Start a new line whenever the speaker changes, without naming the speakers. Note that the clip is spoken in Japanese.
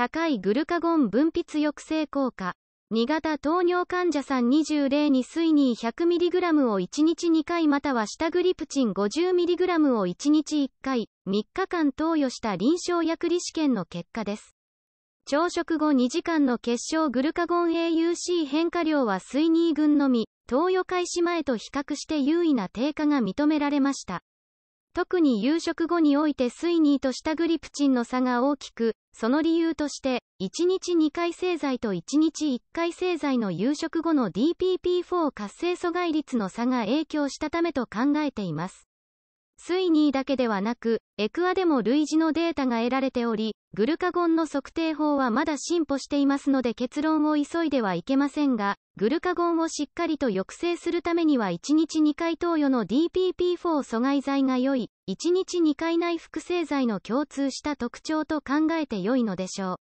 高いグルカ
ゴ
ン分泌抑制効果。2型糖尿患者さん20例に水に 100mg を1日2回または下グリプチン 50mg を1日1回、3日間投与した臨床薬理試験の結果です。朝食後2時間の結晶グルカゴン AUC 変化量は水に群のみ、投与開始前と比較して優位な低下が認められました。特に夕食後においてスイニーと下グリプチンの差が大きく、その理由として、1日2回製剤と1日1回製剤の夕食後の DPP-4 活性阻害率の差が影響したためと考えています。スイニーだけではなく、エクアでも類似のデータが得られており、グルカゴンの測定法はまだ進歩していますので結論を急いではいけませんが、グルカゴンをしっかりと抑制するためには1日2回投与の DPP-4 阻害剤が良い、1日2回内複製剤の共通した特徴と考えて良いのでしょう。